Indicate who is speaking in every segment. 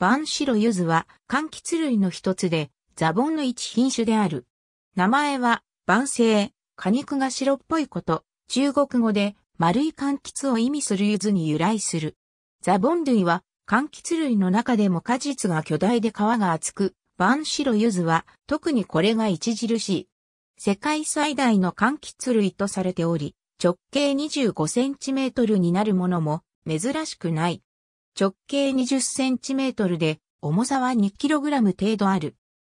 Speaker 1: バンシロユズは柑橘類の一つで、ザボンの一品種である。名前は、晩成、果肉が白っぽいこと、中国語で丸い柑橘を意味するユズに由来する。ザボン類は柑橘類の中でも果実が巨大で皮が厚く、バンシロユズは特にこれが著しい。世界最大の柑橘類とされており、直径25センチメートルになるものも珍しくない。直径20センチメートルで、重さは2キログラム程度ある。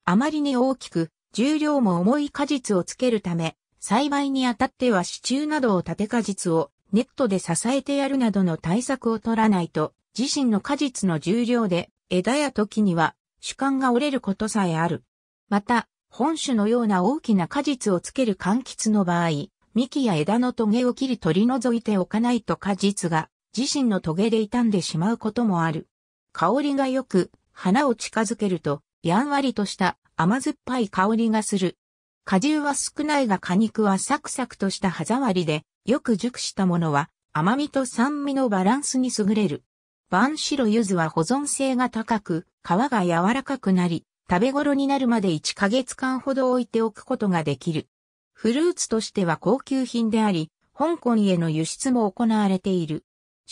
Speaker 1: あまりに大きく、重量も重い果実をつけるため、栽培にあたっては支柱などを縦果実をネットで支えてやるなどの対策を取らないと、自身の果実の重量で枝や時には主幹が折れることさえある。また、本種のような大きな果実をつける柑橘の場合、幹や枝のトゲを切り取り除いておかないと果実が自身のトゲで傷んでしまうこともある。香りが良く、花を近づけると、やんわりとした甘酸っぱい香りがする。果汁は少ないが果肉はサクサクとした歯触りで、よく熟したものは甘みと酸味のバランスに優れる。万白柚子は保存性が高く、皮が柔らかくなり、食べ頃になるまで1ヶ月間ほど置いておくことができる。フルーツとしては高級品であり、香港への輸出も行われている。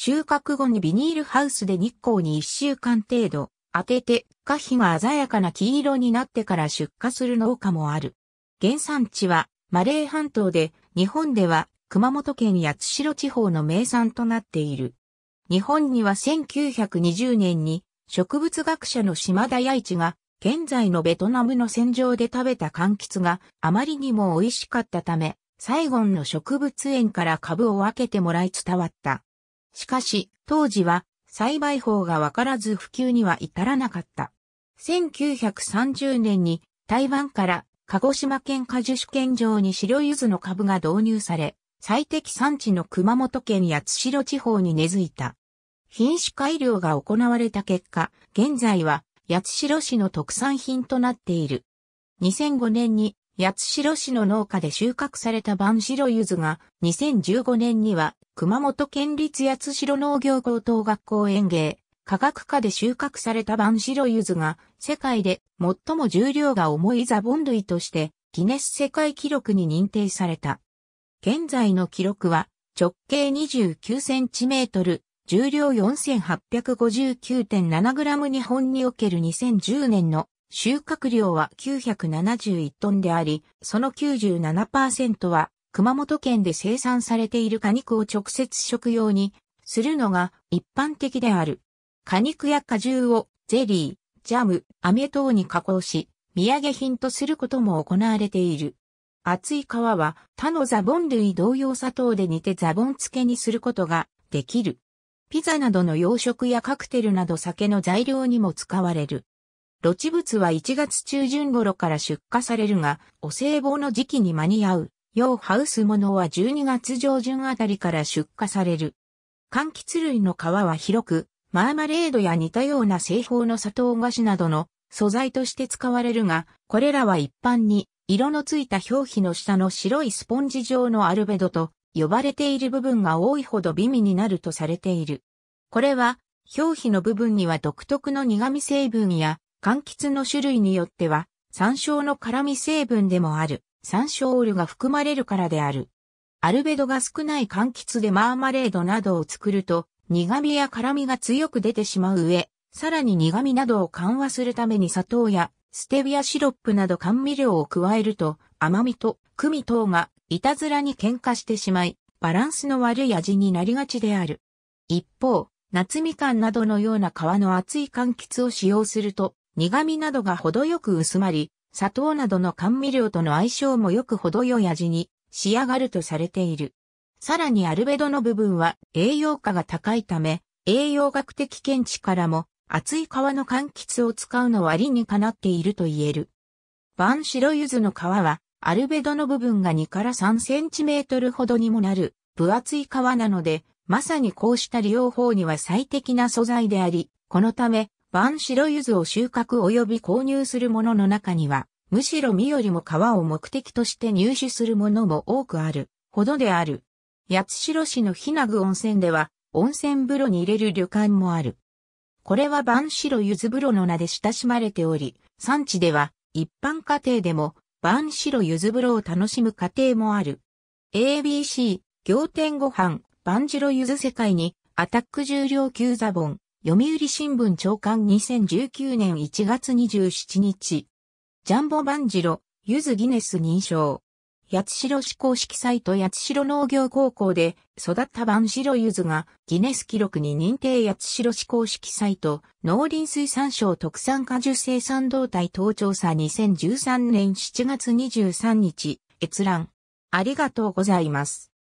Speaker 1: 収穫後にビニールハウスで日光に1週間程度当てて、花火が鮮やかな黄色になってから出荷する農家もある。原産地はマレー半島で、日本では熊本県八代地方の名産となっている。日本には1920年に植物学者の島田弥一が現在のベトナムの戦場で食べた柑橘があまりにも美味しかったため、サイゴンの植物園から株を分けてもらい伝わった。しかし、当時は栽培法がわからず普及には至らなかった。1930年に台湾から鹿児島県果樹試験場に白柚子の株が導入され、最適産地の熊本県八代地方に根付いた。品種改良が行われた結果、現在は八代市の特産品となっている。2005年に八代市の農家で収穫された万白柚子が、2015年には、熊本県立八代農業高等学校園芸、科学科で収穫された万白柚子が、世界で最も重量が重いザボン類として、ギネス世界記録に認定された。現在の記録は、直径29センチメートル、重量 4859.7g 日本における2010年の収穫量は971トンであり、その97%は熊本県で生産されている果肉を直接食用にするのが一般的である。果肉や果汁をゼリー、ジャム、飴等に加工し、土産品とすることも行われている。厚い皮は他のザボン類同様砂糖で煮てザボン漬けにすることができる。ピザなどの洋食やカクテルなど酒の材料にも使われる。露地物は1月中旬頃から出荷されるが、お歳暮の時期に間に合う、要ハウスものは12月上旬あたりから出荷される。柑橘類の皮は広く、マーマレードや似たような製法の砂糖菓子などの素材として使われるが、これらは一般に色のついた表皮の下の白いスポンジ状のアルベドと呼ばれている部分が多いほど美味になるとされている。これは表皮の部分には独特の苦味成分や柑橘の種類によっては、山椒の辛味成分でもある、山椒オールが含まれるからである。アルベドが少ない柑橘でマーマレードなどを作ると、苦味や辛味が強く出てしまう上、さらに苦味などを緩和するために砂糖やステビアシロップなど甘味料を加えると、甘味とクミ等がいたずらに喧嘩してしまい、バランスの悪い味になりがちである。一方、夏みかんなどのような皮の厚い柑橘を使用すると、苦味などが程よく薄まり、砂糖などの甘味料との相性もよく程よい味に仕上がるとされている。さらにアルベドの部分は栄養価が高いため、栄養学的見地からも厚い皮の柑橘を使うのは理にかなっていると言える。晩白柚子の皮は、アルベドの部分が2から3センチメートルほどにもなる分厚い皮なので、まさにこうした利用法には最適な素材であり、このため万白柚子を収穫及び購入する者のの中には、むしろ実よりも皮を目的として入手する者も多くある、ほどである。八代市のひなぐ温泉では、温泉風呂に入れる旅館もある。これは万白柚子風呂の名で親しまれており、産地では一般家庭でも万白柚子風呂を楽しむ家庭もある。ABC、行天ご飯、万白柚子世界に、アタック重量級ザボン。読売新聞長官2019年1月27日、ジャンボ万次郎、ゆずギネス認証。八代市公式サイト八代農業高校で育った万郎ゆずがギネス記録に認定八代市公式サイト農林水産省特産果樹生産動態等調査2013年7月23日閲覧ありがとうございます。